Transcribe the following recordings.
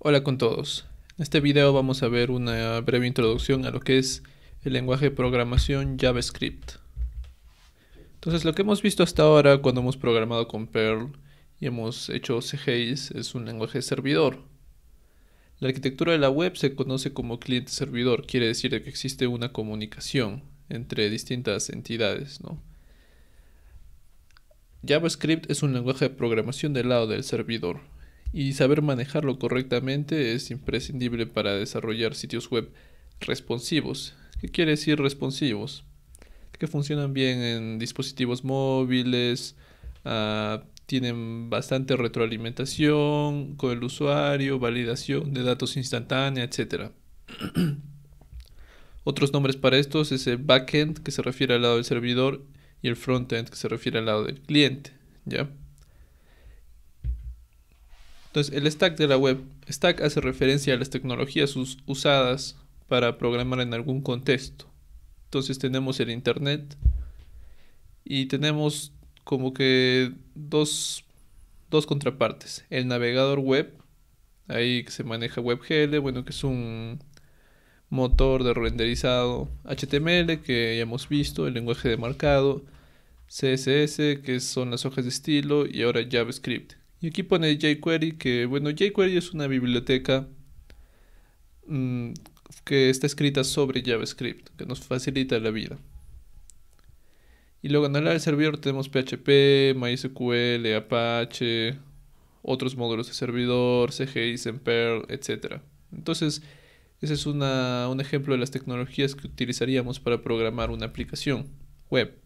Hola con todos. En este video vamos a ver una breve introducción a lo que es el lenguaje de programación JavaScript. Entonces lo que hemos visto hasta ahora cuando hemos programado con Perl y hemos hecho CGIs es un lenguaje de servidor. La arquitectura de la web se conoce como cliente-servidor, quiere decir que existe una comunicación entre distintas entidades. ¿no? JavaScript es un lenguaje de programación del lado del servidor, y saber manejarlo correctamente es imprescindible para desarrollar sitios web responsivos. ¿Qué quiere decir responsivos? Que funcionan bien en dispositivos móviles, ah, tienen bastante retroalimentación con el usuario, validación de datos instantánea, etc. Otros nombres para estos es el backend, que se refiere al lado del servidor, y el frontend, que se refiere al lado del cliente. ¿Ya? Entonces, el stack de la web. Stack hace referencia a las tecnologías usadas para programar en algún contexto. Entonces tenemos el Internet y tenemos como que dos, contrapartes. El navegador web, ahí que se maneja WebGL, bueno, que es un motor de renderizado HTML que ya hemos visto, el lenguaje de marcado, CSS, que son las hojas de estilo, y ahora JavaScript. Y aquí pone jQuery, que bueno, jQuery es una biblioteca mm, que está escrita sobre JavaScript, que nos facilita la vida. Y luego en el del servidor tenemos PHP, MySQL, Apache, otros módulos de servidor, CGI, Semper, etc. Entonces, ese es un ejemplo de las tecnologías que utilizaríamos para programar una aplicación web.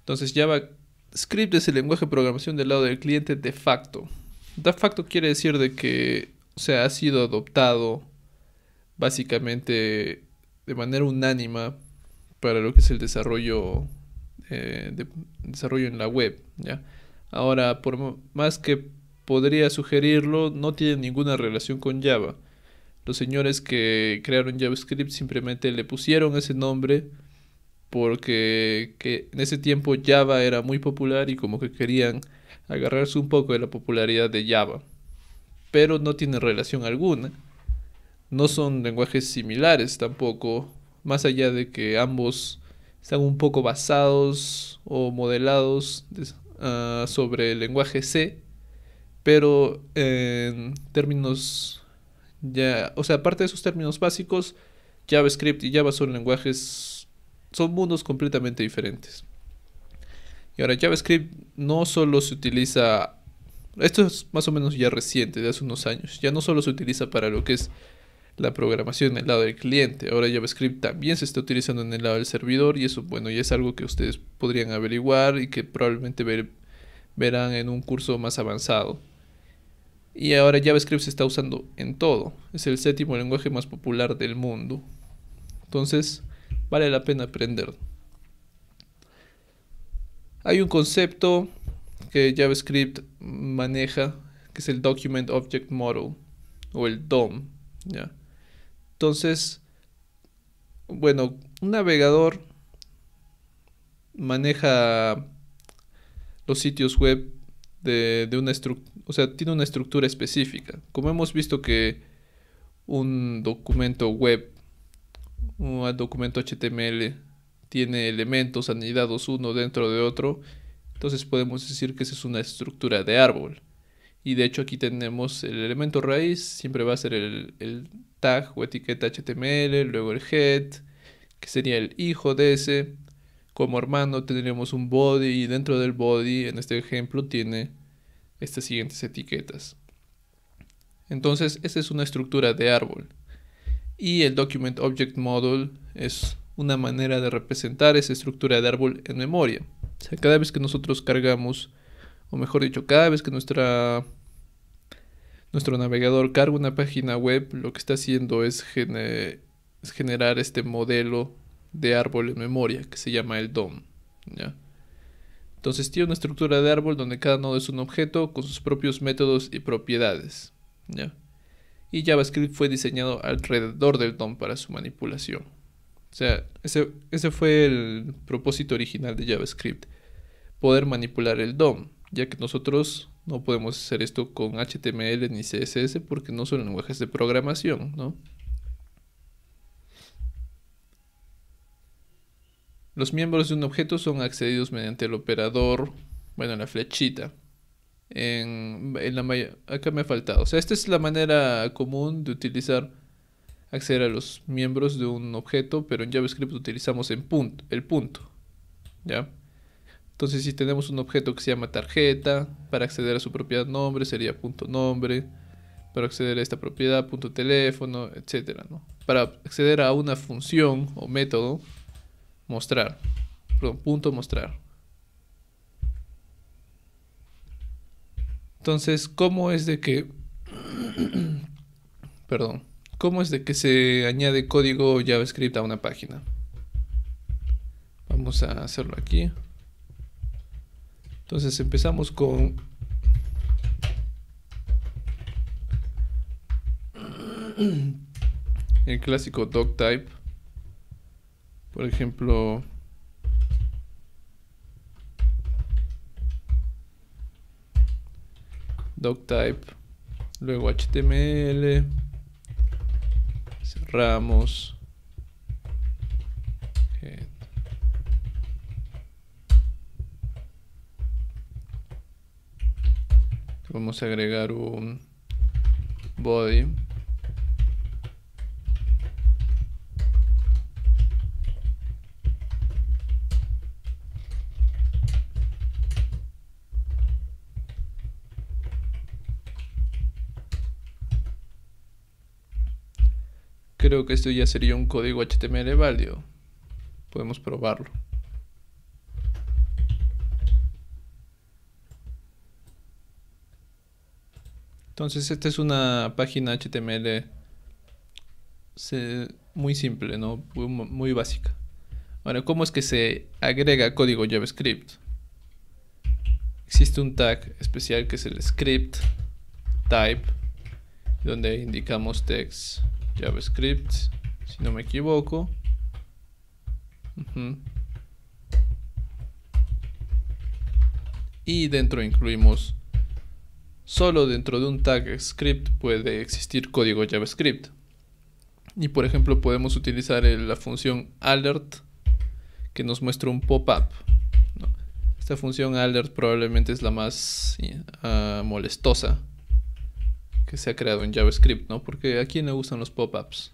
Entonces, Java Script es el lenguaje de programación del lado del cliente de facto. De facto quiere decir de que se ha sido adoptado básicamente de manera unánima para lo que es el desarrollo, eh, desarrollo en la web. ¿ya? Ahora, por más que podría sugerirlo, no tiene ninguna relación con Java. Los señores que crearon JavaScript simplemente le pusieron ese nombre porque que en ese tiempo Java era muy popular y como que querían agarrarse un poco de la popularidad de Java, pero no tiene relación alguna. No son lenguajes similares tampoco, más allá de que ambos están un poco basados o modelados ah, sobre el lenguaje C, pero en términos ya, o sea, aparte de esos términos básicos, JavaScript y Java son lenguajes son mundos completamente diferentes. Y ahora JavaScript no solo se utiliza, esto es más o menos ya reciente, de hace unos años, ya no solo se utiliza para lo que es la programación en el lado del cliente, ahora JavaScript también se está utilizando en el lado del servidor y eso, bueno, y es algo que ustedes podrían averiguar y que probablemente verán en un curso más avanzado. Y ahora JavaScript se está usando en todo, es el séptimo lenguaje más popular del mundo. Entonces, vale la pena aprender. Hay un concepto que JavaScript maneja, que es el Document Object Model, o el DOM. ¿ya? Entonces, bueno, un navegador maneja los sitios web de, de una estructura, o sea, tiene una estructura específica. Como hemos visto que un documento web un documento HTML tiene elementos anidados uno dentro de otro, entonces podemos decir que esa es una estructura de árbol. Y de hecho aquí tenemos el elemento raíz, siempre va a ser el, tag o etiqueta HTML, luego el head, que sería el hijo de ese. Como hermano tendríamos un body y dentro del body, en este ejemplo, tiene estas siguientes etiquetas. Entonces, esa es una estructura de árbol y el Document Object Model es una manera de representar esa estructura de árbol en memoria. O sea, cada vez que nosotros cargamos, o mejor dicho, cada vez que nuestro navegador carga una página web, lo que está haciendo es, generar este modelo de árbol en memoria que se llama el DOM. Entonces tiene una estructura de árbol donde cada nodo es un objeto con sus propios métodos y propiedades. ¿ya? y JavaScript fue diseñado alrededor del DOM para su manipulación. O sea, ese, fue el propósito original de JavaScript, poder manipular el DOM, ya que nosotros no podemos hacer esto con HTML ni CSS porque no son lenguajes de programación, ¿no? Los miembros de un objeto son accedidos mediante el operador, bueno, la flechita, en, la Acá me ha faltado. O sea, esta es la manera común de utilizar acceder a los miembros de un objeto, pero en JavaScript utilizamos en punto, el punto. ¿Ya? Entonces, si tenemos un objeto que se llama tarjeta, para acceder a su propiedad nombre sería punto nombre, para acceder a esta propiedad punto teléfono, etcétera, Para acceder a una función o método, mostrar, perdón, punto mostrar. Entonces, ¿cómo es de que... perdón. ¿Cómo es de que se añade código JavaScript a una página? Vamos a hacerlo aquí. Entonces empezamos con... El clásico type Por ejemplo, doctype, luego HTML, cerramos. Vamos a agregar un body. que esto ya sería un código HTML válido. Podemos probarlo. Entonces esta es una página HTML muy simple, ¿no? muy, básica. Bueno, ¿cómo es que se agrega código JavaScript? Existe un tag especial que es el script type, donde indicamos text JavaScript, si no me equivoco. Y dentro incluimos, solo dentro de un tag script puede existir código JavaScript. Y por ejemplo podemos utilizar la función alert que nos muestra un pop-up. Esta función alert probablemente es la más eh, ah, molestosa que se ha creado en JavaScript, ¿no? Porque aquí no gustan los pop-ups.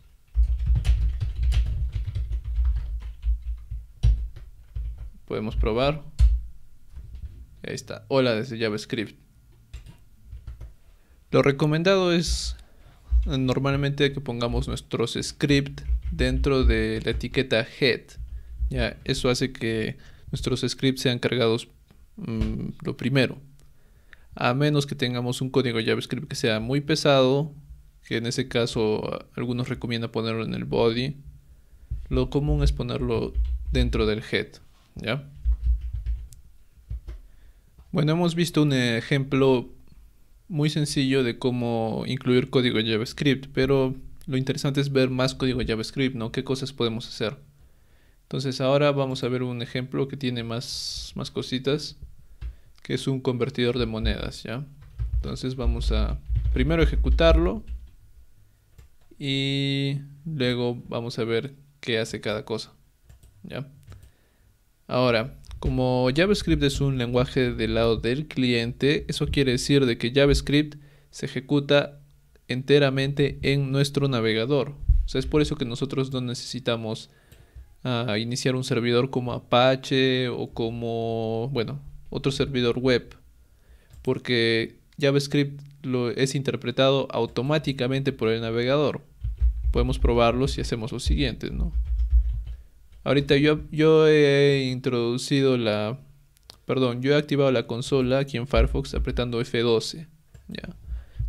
Podemos probar. Ahí está. Hola desde JavaScript. Lo recomendado es eh, normalmente que pongamos nuestros script dentro de la etiqueta head. Ya, eso hace que nuestros scripts sean cargados mm, lo primero a menos que tengamos un código JavaScript que sea muy pesado, que en ese caso algunos recomiendan ponerlo en el body, lo común es ponerlo dentro del head, ¿ya? Bueno, hemos visto un ejemplo muy sencillo de cómo incluir código JavaScript, pero lo interesante es ver más código JavaScript, ¿no? ¿Qué cosas podemos hacer? Entonces ahora vamos a ver un ejemplo que tiene más, más cositas que es un convertidor de monedas, ¿ya? Entonces vamos a primero ejecutarlo y luego vamos a ver qué hace cada cosa, ¿ya? Ahora, como JavaScript es un lenguaje del lado del cliente, eso quiere decir de que JavaScript se ejecuta enteramente en nuestro navegador. O sea, es por eso que nosotros no necesitamos ah, iniciar un servidor como Apache o como, bueno, otro servidor web, porque JavaScript lo es interpretado automáticamente por el navegador. Podemos probarlo si hacemos lo siguiente, ¿no? Ahorita yo, yo he introducido la... Perdón, yo he activado la consola aquí en Firefox apretando F12. Ya.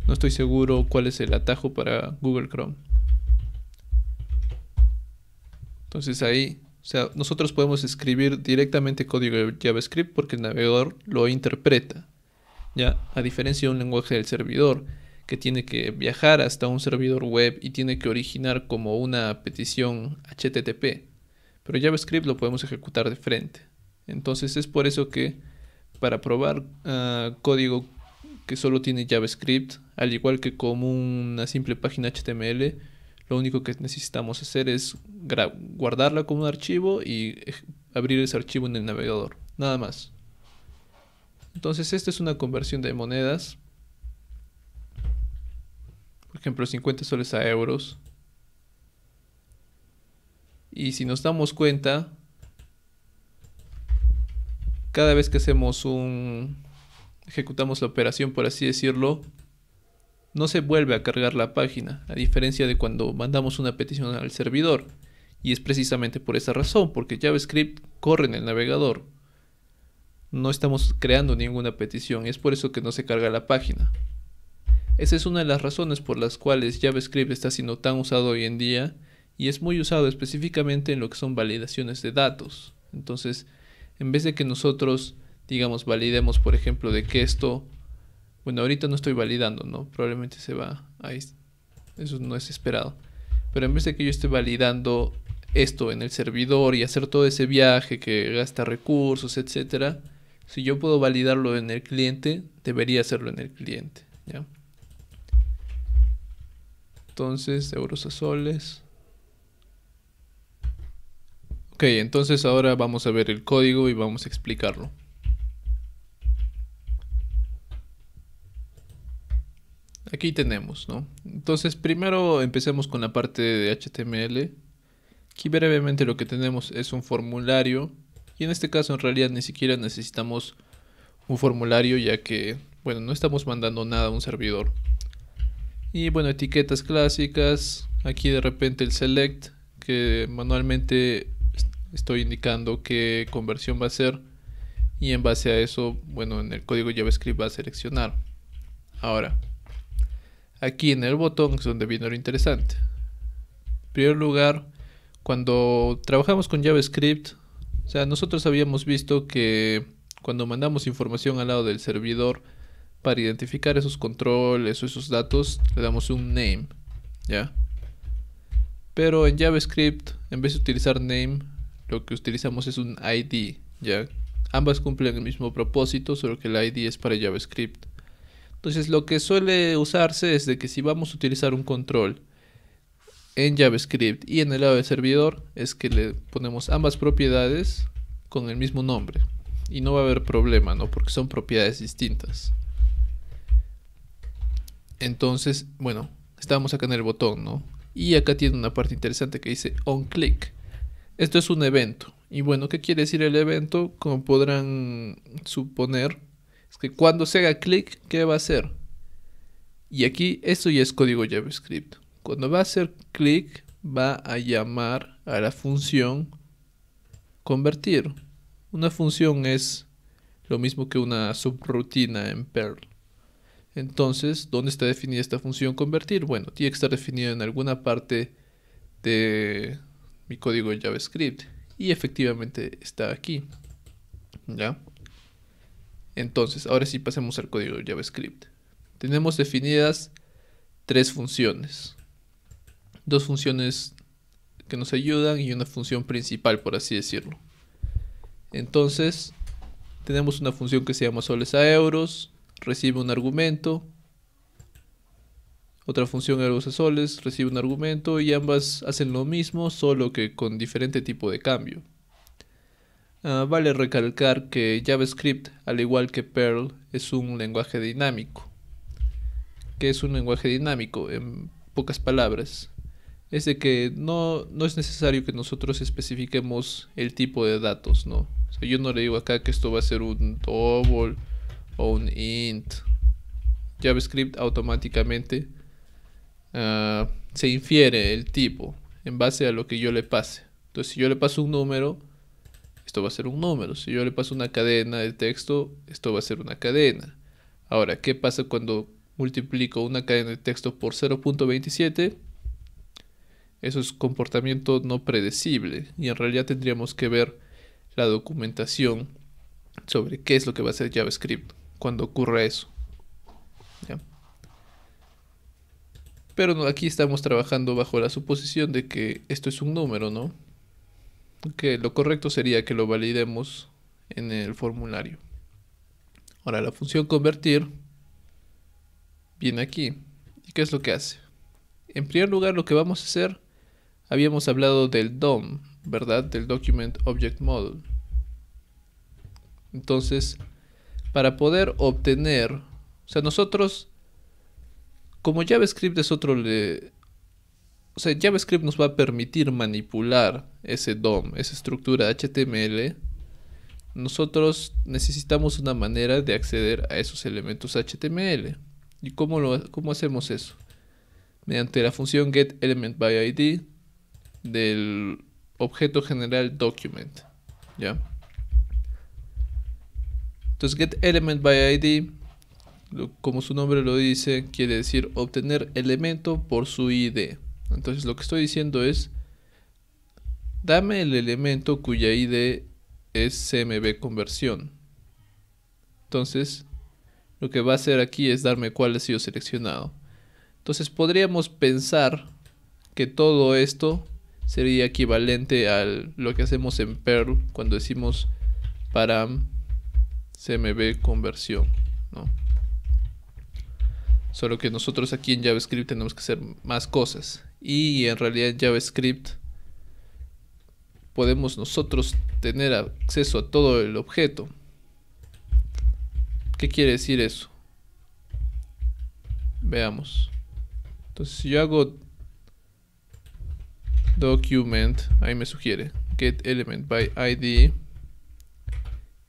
No estoy seguro cuál es el atajo para Google Chrome. Entonces ahí o sea, nosotros podemos escribir directamente código de JavaScript porque el navegador lo interpreta. Ya, a diferencia de un lenguaje del servidor, que tiene que viajar hasta un servidor web y tiene que originar como una petición HTTP. Pero JavaScript lo podemos ejecutar de frente. Entonces es por eso que para probar ah, código que solo tiene JavaScript, al igual que como una simple página HTML, lo único que necesitamos hacer es guardarla como un archivo y abrir ese archivo en el navegador. Nada más. Entonces esta es una conversión de monedas. Por ejemplo, 50 soles a euros. Y si nos damos cuenta, cada vez que hacemos un... ejecutamos la operación, por así decirlo, no se vuelve a cargar la página, a diferencia de cuando mandamos una petición al servidor. Y es precisamente por esa razón, porque JavaScript corre en el navegador. No estamos creando ninguna petición, es por eso que no se carga la página. Esa es una de las razones por las cuales JavaScript está siendo tan usado hoy en día y es muy usado específicamente en lo que son validaciones de datos. Entonces, en vez de que nosotros, digamos, validemos, por ejemplo, de que esto bueno, ahorita no estoy validando, ¿no? Probablemente se va ahí. Eso no es esperado. Pero en vez de que yo esté validando esto en el servidor y hacer todo ese viaje que gasta recursos, etcétera, si yo puedo validarlo en el cliente, debería hacerlo en el cliente, Entonces, euros a soles. Ok, entonces ahora vamos a ver el código y vamos a explicarlo. aquí tenemos, ¿no? Entonces, primero empecemos con la parte de HTML. Aquí brevemente lo que tenemos es un formulario. Y en este caso en realidad ni siquiera necesitamos un formulario ya que, bueno, no estamos mandando nada a un servidor. Y bueno, etiquetas clásicas. Aquí de repente el select que manualmente estoy indicando qué conversión va a ser. Y en base a eso, bueno, en el código JavaScript va a seleccionar. Ahora, Aquí en el botón es donde viene lo interesante. En primer lugar, cuando trabajamos con JavaScript, o sea, nosotros habíamos visto que cuando mandamos información al lado del servidor para identificar esos controles o esos datos, le damos un name, ¿ya? Pero en JavaScript, en vez de utilizar name, lo que utilizamos es un ID, ¿ya? Ambas cumplen el mismo propósito, solo que el ID es para JavaScript. Entonces lo que suele usarse es de que si vamos a utilizar un control en JavaScript y en el lado del servidor es que le ponemos ambas propiedades con el mismo nombre y no va a haber problema, ¿no? Porque son propiedades distintas. Entonces, bueno, estamos acá en el botón, ¿no? Y acá tiene una parte interesante que dice on click. Esto es un evento. Y bueno, ¿qué quiere decir el evento? Como podrán suponer, que cuando se haga clic, ¿qué va a hacer? Y aquí, esto ya es código JavaScript. Cuando va a hacer clic, va a llamar a la función convertir. Una función es lo mismo que una subrutina en Perl. Entonces, ¿dónde está definida esta función convertir? Bueno, tiene que estar definida en alguna parte de mi código JavaScript. Y efectivamente está aquí. ¿Ya? Entonces, ahora sí pasemos al código JavaScript. Tenemos definidas tres funciones. Dos funciones que nos ayudan y una función principal, por así decirlo. Entonces, tenemos una función que se llama soles a euros, recibe un argumento. Otra función euros a soles, recibe un argumento y ambas hacen lo mismo, solo que con diferente tipo de cambio. Ah, vale recalcar que JavaScript, al igual que Perl, es un lenguaje dinámico. ¿Qué es un lenguaje dinámico? En pocas palabras, es de que no, es necesario que nosotros especifiquemos el tipo de datos, ¿no? yo no le digo acá que esto va a ser un double o un int. JavaScript automáticamente ah, se infiere el tipo en base a lo que yo le pase. Entonces, si yo le paso un número, esto va a ser un número. Si yo le paso una cadena de texto, esto va a ser una cadena. Ahora, ¿qué pasa cuando multiplico una cadena de texto por 0.27? Eso es comportamiento no predecible y en realidad tendríamos que ver la documentación sobre qué es lo que va a hacer JavaScript cuando ocurra eso. Pero aquí estamos trabajando bajo la suposición de que esto es un número, ¿no? que lo correcto sería que lo validemos en el formulario. Ahora la función convertir viene aquí. ¿Y qué es lo que hace? En primer lugar lo que vamos a hacer, habíamos hablado del DOM, ¿verdad? Del Document Object Model. Entonces, para poder obtener, o sea, nosotros, como JavaScript es otro, le, o sea, JavaScript nos va a permitir manipular ese DOM, esa estructura HTML. Nosotros necesitamos una manera de acceder a esos elementos HTML. ¿Y cómo, lo, cómo hacemos eso? Mediante la función getElementById del objeto general document. ¿Ya? Entonces getElementById, como su nombre lo dice, quiere decir obtener elemento por su ID. Entonces lo que estoy diciendo es, dame el elemento cuya ID es CMB conversión. Entonces, lo que va a hacer aquí es darme cuál ha sido seleccionado. Entonces podríamos pensar que todo esto sería equivalente a lo que hacemos en Perl cuando decimos param CMB conversión. ¿no? Solo que nosotros aquí en JavaScript tenemos que hacer más cosas y en realidad en JavaScript podemos nosotros tener acceso a todo el objeto. ¿Qué quiere decir eso? Veamos. Entonces si yo hago document, ahí me sugiere GetElementById element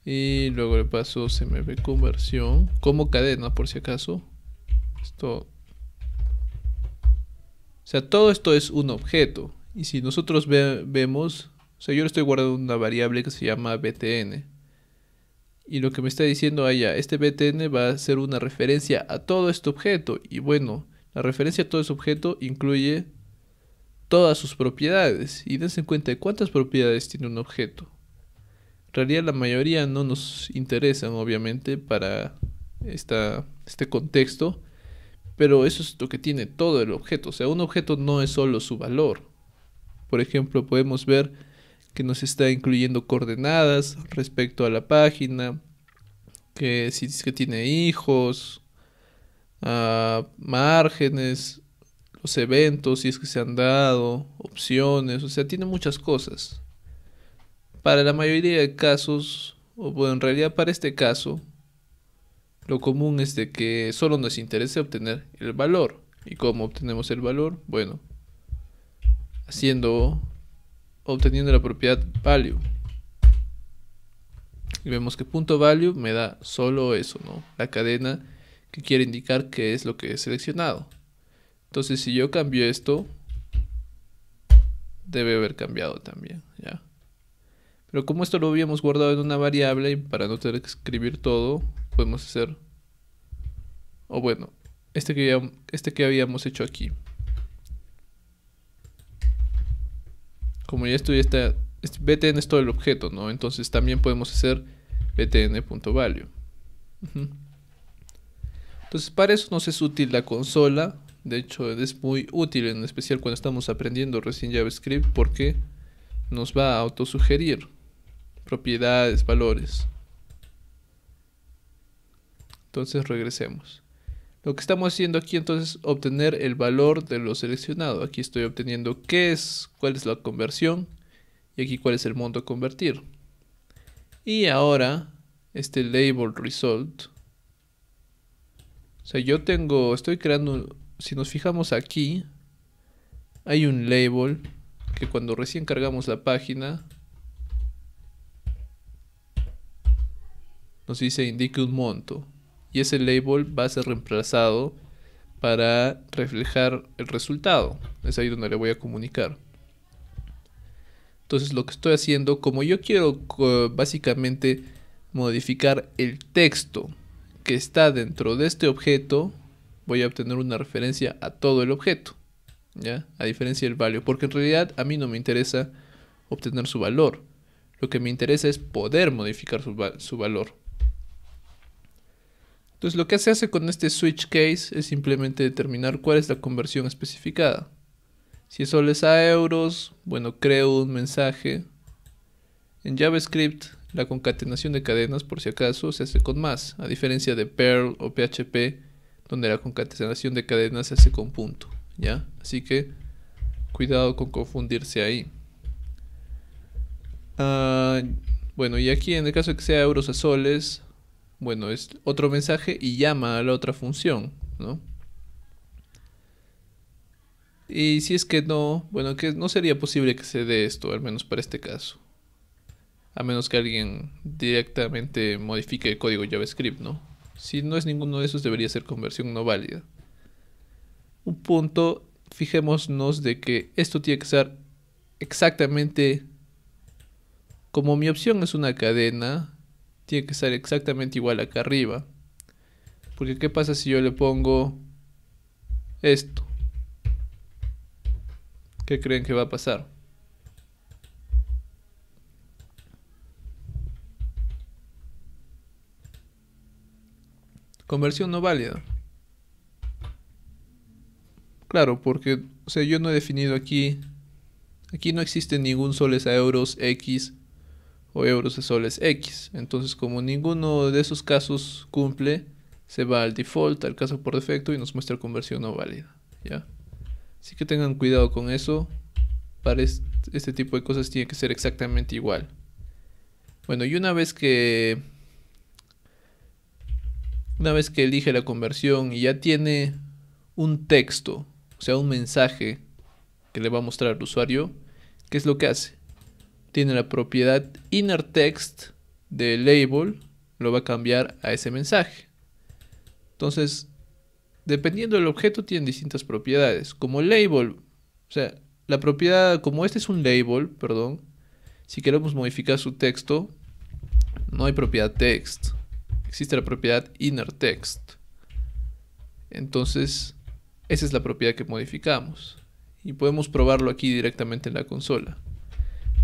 y luego le paso ve conversión como cadena por si acaso. Esto o sea, todo esto es un objeto. Y si nosotros vemos, o sea, yo le estoy guardando una variable que se llama btn. Y lo que me está diciendo allá, este btn va a ser una referencia a todo este objeto. Y bueno, la referencia a todo este objeto incluye todas sus propiedades. Y dense en cuenta de cuántas propiedades tiene un objeto. En realidad la mayoría no nos interesan, obviamente, para este contexto. Pero eso es lo que tiene todo el objeto. O sea, un objeto no es solo su valor. Por ejemplo, podemos ver que nos está incluyendo coordenadas respecto a la página, que si es que tiene hijos, ah, márgenes, los eventos, si es que se han dado, opciones, o sea, tiene muchas cosas. Para la mayoría de casos, o bueno, en realidad para este caso, lo común es de que solo nos interese obtener el valor. ¿Y cómo obtenemos el valor? Bueno, haciendo, obteniendo la propiedad value. Y vemos que punto value me da solo eso, ¿no? La cadena que quiere indicar qué es lo que he seleccionado. Entonces, si yo cambio esto, debe haber cambiado también, ¿ya? Pero como esto lo habíamos guardado en una variable para no tener que escribir todo, podemos hacer. O bueno, este que, este que habíamos hecho aquí. Como ya estoy está, btn es todo el objeto, ¿no? Entonces también podemos hacer btn.value. Entonces para eso nos es útil la consola. De hecho es muy útil, en especial cuando estamos aprendiendo recién JavaScript, porque nos va a autosugerir propiedades, valores. Entonces regresemos. Lo que estamos haciendo aquí entonces es obtener el valor de lo seleccionado. Aquí estoy obteniendo qué es, cuál es la conversión y aquí cuál es el monto a convertir. Y ahora este label result. O sea, yo tengo, estoy creando, si nos fijamos aquí, hay un label que cuando recién cargamos la página nos dice indique un monto y ese label va a ser reemplazado para reflejar el resultado. Es ahí donde le voy a comunicar. Entonces lo que estoy haciendo, como yo quiero básicamente modificar el texto que está dentro de este objeto, voy a obtener una referencia a todo el objeto, ¿ya? A diferencia del value, porque en realidad a mí no me interesa obtener su valor. Lo que me interesa es poder modificar su valor. Entonces lo que se hace con este switch case es simplemente determinar cuál es la conversión especificada. Si es soles a euros, bueno, creo un mensaje. En JavaScript, la concatenación de cadenas, por si acaso, se hace con más, a diferencia de Perl o PHP, donde la concatenación de cadenas se hace con punto, ¿ya? Así que cuidado con confundirse ahí. Ah, bueno, y aquí en el caso de que sea euros a soles, bueno, es otro mensaje y llama a la otra función, ¿no? Y si es que no, bueno, que no sería posible que se dé esto, al menos para este caso. A menos que alguien directamente modifique el código JavaScript, ¿no? Si no es ninguno de esos, debería ser conversión no válida. Un punto, fijémonos de que esto tiene que ser exactamente como mi opción es una cadena, tiene que estar exactamente igual acá arriba. Porque ¿qué pasa si yo le pongo esto? ¿Qué creen que va a pasar? Conversión no válida. Claro, porque sea, yo no he definido aquí... Aquí no existe ningún soles a euros X o euros a soles X. Entonces, como ninguno de esos casos cumple, se va al default, al caso por defecto y nos muestra conversión no válida. ¿ya? Así que tengan cuidado con eso. Para este, este tipo de cosas tiene que ser exactamente igual. Bueno, y una vez que una vez que elige la conversión y ya tiene un texto, o sea, un mensaje que le va a mostrar al usuario, ¿qué es lo que hace? tiene la propiedad inner text de label, lo va a cambiar a ese mensaje. Entonces, dependiendo del objeto, tiene distintas propiedades. Como label, o sea, la propiedad, como este es un label, perdón, si queremos modificar su texto, no hay propiedad text. Existe la propiedad inner text. Entonces, esa es la propiedad que modificamos. Y podemos probarlo aquí directamente en la consola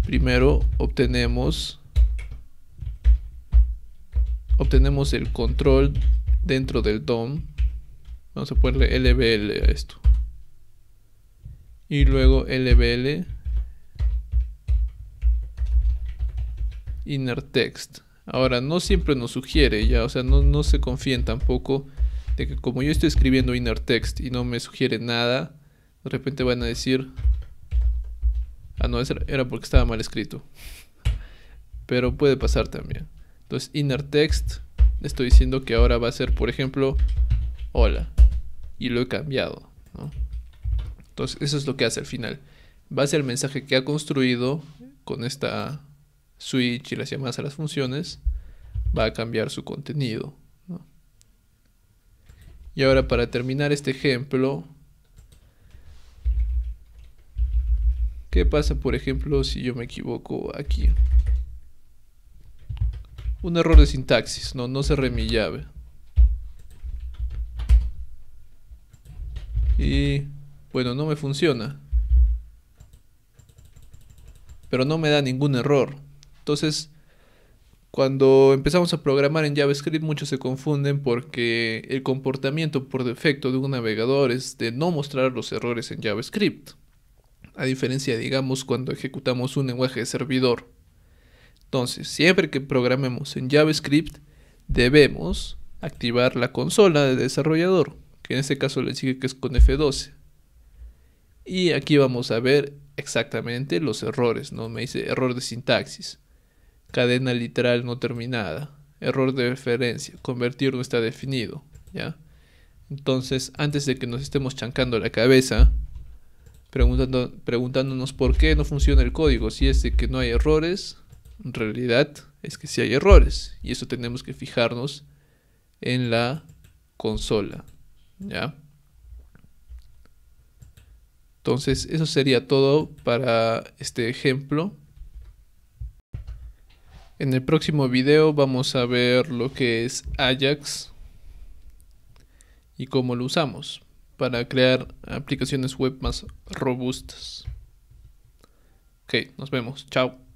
primero obtenemos obtenemos el control dentro del DOM vamos a ponerle LBL a esto y luego LBL inner text ahora no siempre nos sugiere ya o sea no, no se confíen tampoco de que como yo estoy escribiendo inner text y no me sugiere nada de repente van a decir Ah, no, era porque estaba mal escrito. Pero puede pasar también. Entonces, inner text, estoy diciendo que ahora va a ser, por ejemplo, hola. Y lo he cambiado. Entonces, eso es lo que hace al final. Va a ser el mensaje que ha construido con esta switch y las llamadas a las funciones. Va a cambiar su contenido. Y ahora, para terminar este ejemplo, ¿Qué pasa, por ejemplo, si yo me equivoco aquí? Un error de sintaxis, no, no cerré mi llave. Y bueno, no me funciona. Pero no me da ningún error. Entonces, cuando empezamos a programar en JavaScript, muchos se confunden porque el comportamiento por defecto de un navegador es de no mostrar los errores en JavaScript a diferencia, digamos, cuando ejecutamos un lenguaje de servidor. Entonces, siempre que programemos en JavaScript, debemos activar la consola de desarrollador, que en este caso le sigue que es con F12. Y aquí vamos a ver exactamente los errores, ¿no? Me dice error de sintaxis, cadena literal no terminada, error de referencia, convertir no está definido, ¿ya? Entonces, antes de que nos estemos chancando la cabeza, preguntando, preguntándonos por qué no funciona el código. Si es de que no hay errores, en realidad es que sí hay errores. Y eso tenemos que fijarnos en la consola. Entonces, eso sería todo para este ejemplo. En el próximo video vamos a ver lo que es Ajax y cómo lo usamos para crear aplicaciones web más robustas. Ok, nos vemos. Chao.